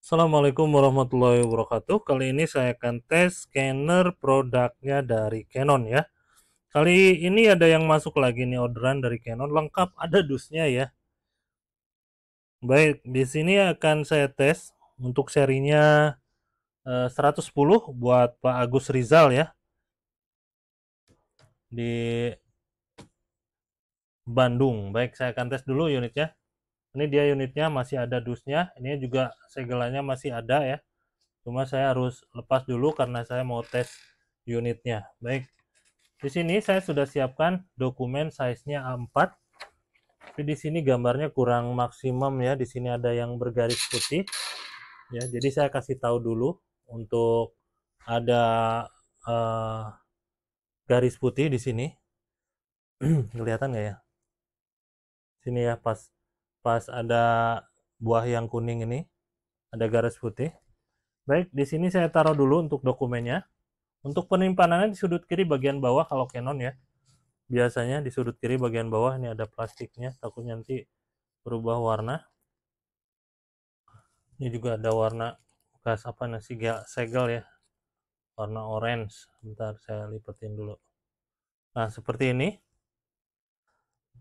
Assalamualaikum warahmatullahi wabarakatuh. Kali ini saya akan tes scanner produknya dari Canon ya. Kali ini ada yang masuk lagi nih orderan dari Canon lengkap ada dusnya ya. Baik, di sini akan saya tes untuk serinya 110 eh, buat Pak Agus Rizal ya. Di Bandung. Baik, saya akan tes dulu unitnya ini dia unitnya masih ada dusnya ini juga segelannya masih ada ya cuma saya harus lepas dulu karena saya mau tes unitnya baik di sini saya sudah siapkan dokumen size-nya A4 tapi di sini gambarnya kurang maksimum ya di sini ada yang bergaris putih ya jadi saya kasih tahu dulu untuk ada uh, garis putih di sini kelihatan nggak ya sini ya pas pas ada buah yang kuning ini ada garis putih baik di sini saya taruh dulu untuk dokumennya untuk penimpanannya di sudut kiri bagian bawah kalau Canon ya biasanya di sudut kiri bagian bawah ini ada plastiknya takutnya nanti berubah warna ini juga ada warna bekas apa nasi segel ya warna orange bentar saya lipetin dulu nah seperti ini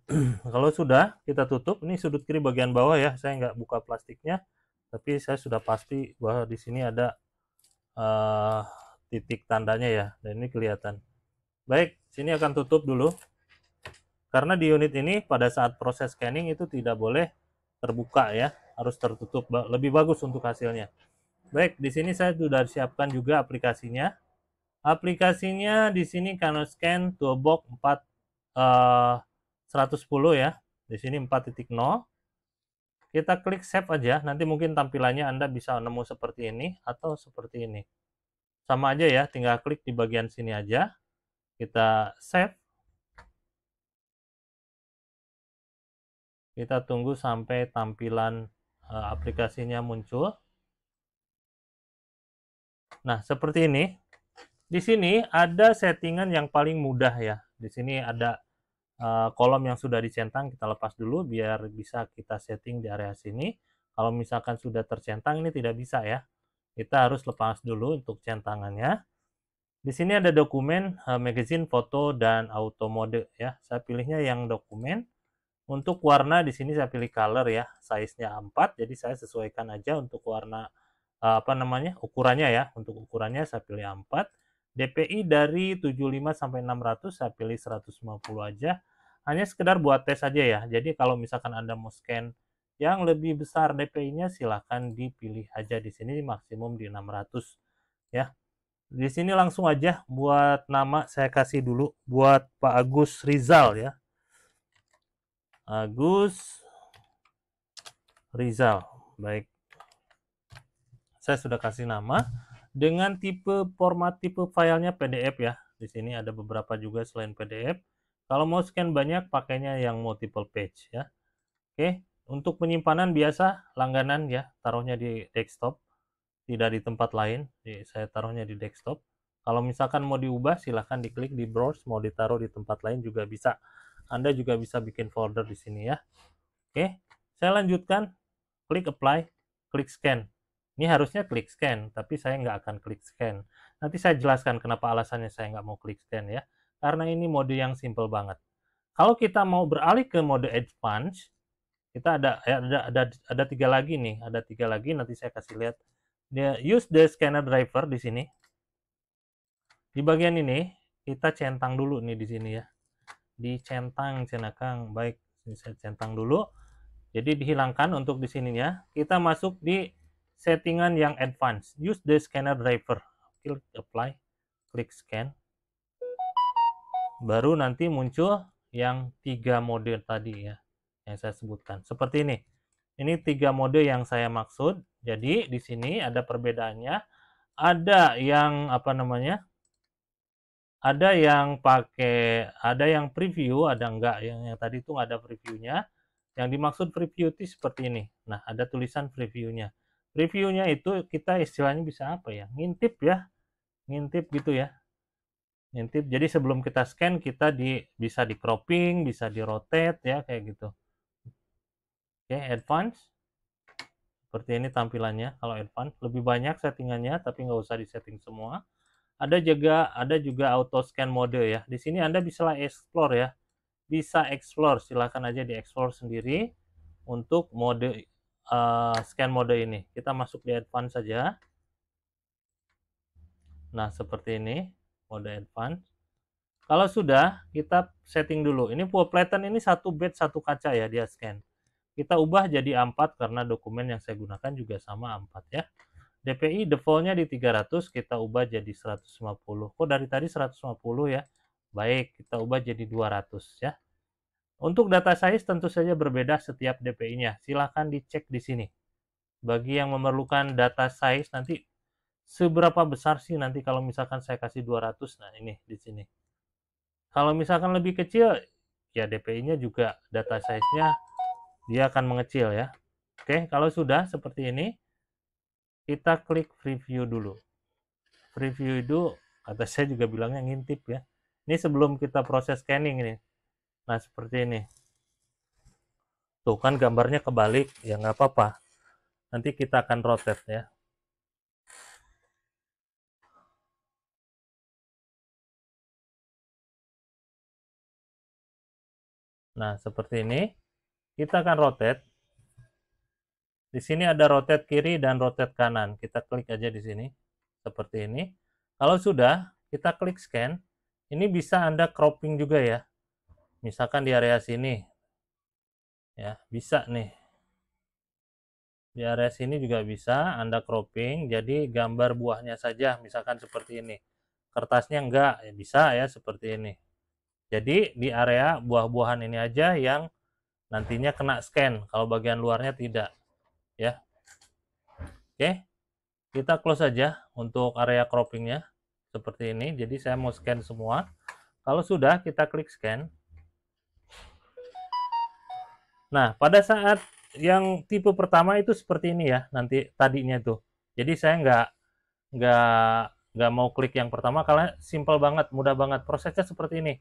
kalau sudah kita tutup ini sudut kiri bagian bawah ya saya nggak buka plastiknya tapi saya sudah pasti bahwa di sini ada uh, titik tandanya ya dan ini kelihatan baik sini akan tutup dulu karena di unit ini pada saat proses scanning itu tidak boleh terbuka ya harus tertutup lebih bagus untuk hasilnya baik di sini saya sudah siapkan juga aplikasinya aplikasinya di sini Canon Scan Toolbox 4 uh, eh, 110 ya. Di sini 4.0. Kita klik save aja. Nanti mungkin tampilannya Anda bisa nemu seperti ini atau seperti ini. Sama aja ya, tinggal klik di bagian sini aja. Kita save. Kita tunggu sampai tampilan eh, aplikasinya muncul. Nah, seperti ini. Di sini ada settingan yang paling mudah ya. Di sini ada Eh, kolom yang sudah dicentang kita lepas dulu biar bisa kita setting di area sini kalau misalkan sudah tercentang ini tidak bisa ya kita harus lepas dulu untuk centangannya di sini ada dokumen eh, magazine foto dan auto mode ya saya pilihnya yang dokumen untuk warna di sini saya pilih color ya size-nya 4 jadi saya sesuaikan aja untuk warna eh, apa namanya ukurannya ya untuk ukurannya saya pilih 4 DPI dari 75 sampai 600 saya pilih 150 aja. Hanya sekedar buat tes aja ya. Jadi kalau misalkan Anda mau scan yang lebih besar DPI-nya silahkan dipilih aja di sini maksimum di 600 ya. Di sini langsung aja buat nama saya kasih dulu buat Pak Agus Rizal ya. Agus Rizal. Baik. Saya sudah kasih nama dengan tipe format tipe filenya PDF ya. Di sini ada beberapa juga selain PDF. Kalau mau scan banyak, pakainya yang multiple page ya. Oke, untuk penyimpanan biasa langganan ya, taruhnya di desktop, tidak di tempat lain. saya taruhnya di desktop. Kalau misalkan mau diubah, silahkan diklik di browse, mau ditaruh di tempat lain juga bisa. Anda juga bisa bikin folder di sini ya. Oke, saya lanjutkan. Klik apply, klik scan. Ini harusnya klik scan, tapi saya nggak akan klik scan. Nanti saya jelaskan kenapa alasannya saya nggak mau klik scan ya. Karena ini mode yang simple banget. Kalau kita mau beralih ke mode advance, kita ada ya, ada ada ada tiga lagi nih, ada tiga lagi nanti saya kasih lihat. Dia use the scanner driver di sini. Di bagian ini kita centang dulu nih di sini ya. Di centang centang, Baik, saya centang dulu. Jadi dihilangkan untuk di sininya. Kita masuk di settingan yang advance. Use the scanner driver. Click apply, klik scan. Baru nanti muncul yang tiga mode tadi ya yang saya sebutkan. Seperti ini. Ini tiga mode yang saya maksud. Jadi di sini ada perbedaannya. Ada yang apa namanya? Ada yang pakai, ada yang preview, ada enggak yang, yang tadi itu enggak ada previewnya. Yang dimaksud preview itu seperti ini. Nah, ada tulisan previewnya reviewnya itu kita istilahnya bisa apa ya ngintip ya ngintip gitu ya ngintip jadi sebelum kita scan kita di bisa di cropping bisa di rotate ya kayak gitu oke okay, advance seperti ini tampilannya kalau advance lebih banyak settingannya tapi nggak usah disetting semua ada juga ada juga auto scan mode ya di sini anda bisa explore ya bisa explore silahkan aja di explore sendiri untuk mode uh, scan mode ini. Kita masuk di advance saja. Nah, seperti ini mode advance. Kalau sudah, kita setting dulu. Ini full platen ini satu bed satu kaca ya dia scan. Kita ubah jadi A4 karena dokumen yang saya gunakan juga sama A4 ya. DPI defaultnya di 300, kita ubah jadi 150. Kok dari tadi 150 ya? Baik, kita ubah jadi 200 ya. Untuk data size tentu saja berbeda setiap DPI-nya. Silahkan dicek di sini. Bagi yang memerlukan data size nanti seberapa besar sih nanti kalau misalkan saya kasih 200. Nah ini di sini. Kalau misalkan lebih kecil ya DPI-nya juga data size-nya dia akan mengecil ya. Oke kalau sudah seperti ini kita klik preview dulu. Preview itu kata saya juga bilangnya ngintip ya. Ini sebelum kita proses scanning ini nah seperti ini tuh kan gambarnya kebalik ya nggak apa-apa nanti kita akan rotate ya Nah, seperti ini. Kita akan rotate. Di sini ada rotate kiri dan rotate kanan. Kita klik aja di sini. Seperti ini. Kalau sudah, kita klik scan. Ini bisa Anda cropping juga ya misalkan di area sini ya bisa nih di area sini juga bisa Anda cropping jadi gambar buahnya saja misalkan seperti ini kertasnya enggak ya bisa ya seperti ini jadi di area buah-buahan ini aja yang nantinya kena scan kalau bagian luarnya tidak ya oke kita close saja untuk area croppingnya seperti ini jadi saya mau scan semua kalau sudah kita klik scan Nah, pada saat yang tipe pertama itu seperti ini ya, nanti tadinya tuh. Jadi saya nggak nggak nggak mau klik yang pertama karena simple banget, mudah banget. Prosesnya seperti ini.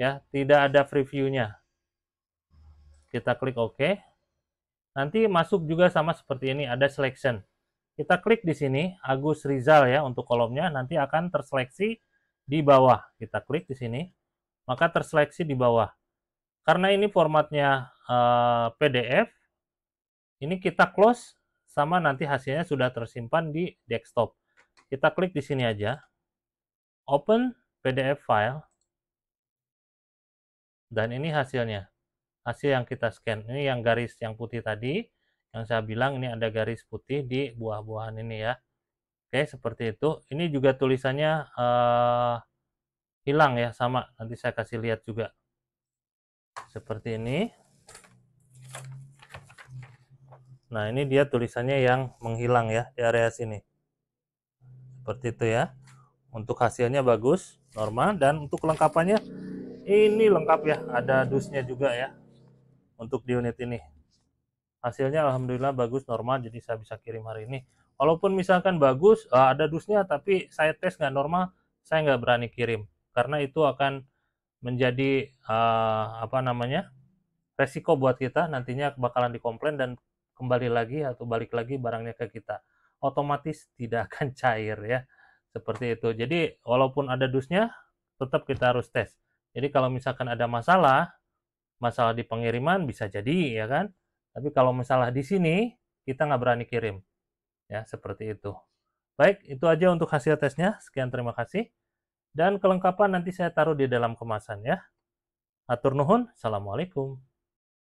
Ya, tidak ada previewnya. Kita klik OK. Nanti masuk juga sama seperti ini, ada selection. Kita klik di sini, Agus Rizal ya untuk kolomnya, nanti akan terseleksi di bawah. Kita klik di sini, maka terseleksi di bawah. Karena ini formatnya uh, eh, PDF, ini kita close sama nanti hasilnya sudah tersimpan di desktop. Kita klik di sini aja. Open PDF file. Dan ini hasilnya. Hasil yang kita scan. Ini yang garis yang putih tadi. Yang saya bilang ini ada garis putih di buah-buahan ini ya. Oke, seperti itu. Ini juga tulisannya uh, hilang ya, sama. Nanti saya kasih lihat juga seperti ini nah ini dia tulisannya yang menghilang ya di area sini seperti itu ya untuk hasilnya bagus normal dan untuk kelengkapannya ini lengkap ya ada dusnya juga ya untuk di unit ini hasilnya alhamdulillah bagus normal jadi saya bisa kirim hari ini walaupun misalkan bagus eh, ada dusnya tapi saya tes nggak normal saya nggak berani kirim karena itu akan menjadi uh, apa namanya resiko buat kita nantinya bakalan dikomplain dan kembali lagi atau balik lagi barangnya ke kita otomatis tidak akan cair ya seperti itu jadi walaupun ada dusnya tetap kita harus tes jadi kalau misalkan ada masalah masalah di pengiriman bisa jadi ya kan tapi kalau masalah di sini kita nggak berani kirim ya seperti itu baik itu aja untuk hasil tesnya sekian terima kasih dan kelengkapan nanti saya taruh di dalam kemasan ya. Atur nuhun, Assalamualaikum.